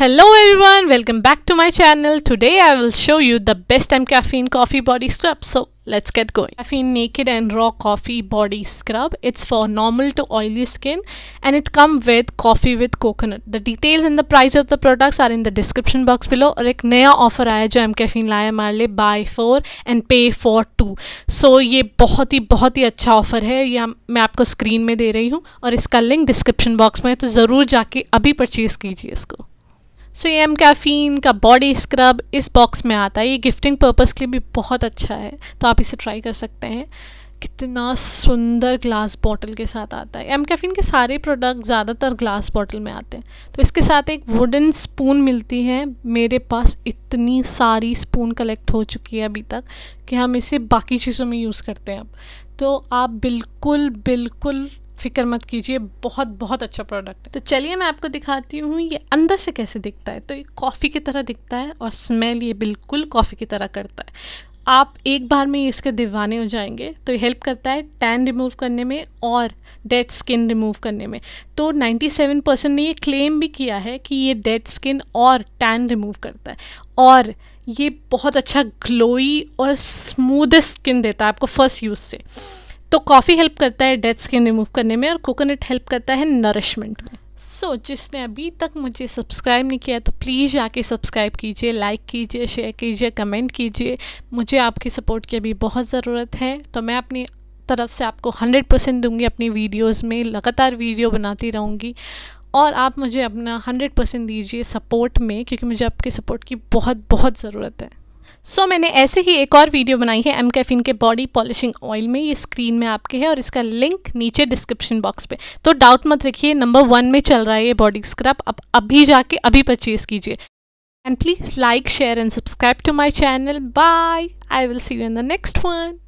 Hello everyone, welcome back to my channel. Today I will show you the best time caffeine coffee body scrub. So let's get going. Caffeine Naked and Raw Coffee Body Scrub. It's for normal to oily skin and it comes with coffee with coconut. The details and the price of the products are in the description box below. और एक नया offer आया जो M caffeine लाया हमारे लिए buy four and pay for two so ये बहुत ही बहुत ही अच्छा ऑफर है ये मैं आपको स्क्रीन में दे रही हूँ और इसका लिंक डिस्क्रिप्शन बॉक्स में है तो ज़रूर जाके अभी परचेज़ कीजिए इसको सो ये एम कैफ़ीन का बॉडी स्क्रब इस बॉक्स में आता है ये गिफ्टिंग पर्पज़ के लिए भी बहुत अच्छा है तो आप इसे ट्राई कर सकते हैं कितना सुंदर ग्लास बॉटल के साथ आता है एम कैफिन के सारे प्रोडक्ट ज़्यादातर ग्लास बॉटल में आते हैं तो इसके साथ एक वुडन स्पून मिलती है मेरे पास इतनी सारी स्पून कलेक्ट हो चुकी है अभी तक कि हम इसे बाकी चीज़ों में यूज़ करते हैं अब तो आप बिल्कुल बिल्कुल फिक्र मत कीजिए बहुत बहुत अच्छा प्रोडक्ट है तो चलिए मैं आपको दिखाती हूँ ये अंदर से कैसे दिखता है तो ये कॉफ़ी की तरह दिखता है और स्मेल ये बिल्कुल कॉफ़ी की तरह करता है आप एक बार में इसके दीवाने हो जाएंगे तो ये हेल्प करता है टैन रिमूव करने में और डेड स्किन रिमूव करने में तो 97 परसेंट ने ये क्लेम भी किया है कि ये डेड स्किन और टैन रिमूव करता है और ये बहुत अच्छा ग्लोई और स्मूद स्किन देता है आपको फर्स्ट यूज़ से तो कॉफ़ी हेल्प करता है डेड स्किन रिमूव करने में और कोकोनट हेल्प करता है नरिशमेंट में सो so, जिसने अभी तक मुझे सब्सक्राइब नहीं किया तो प्लीज़ आके सब्सक्राइब कीजिए लाइक कीजिए शेयर कीजिए कमेंट कीजिए मुझे आपकी सपोर्ट की अभी बहुत ज़रूरत है तो मैं अपनी तरफ से आपको 100 परसेंट दूँगी अपनी वीडियोस में लगातार वीडियो बनाती रहूँगी और आप मुझे अपना 100 परसेंट दीजिए सपोर्ट में क्योंकि मुझे आपके सपोर्ट की बहुत बहुत ज़रूरत है सो so, मैंने ऐसे ही एक और वीडियो बनाई है एम कैफिन के बॉडी पॉलिशिंग ऑयल में ये स्क्रीन में आपके है और इसका लिंक नीचे डिस्क्रिप्शन बॉक्स पे तो डाउट मत रखिए नंबर वन में चल रहा है ये बॉडी स्क्रब आप अभी जाके अभी परचेज कीजिए and please like share and subscribe to my channel bye I will see you in the next one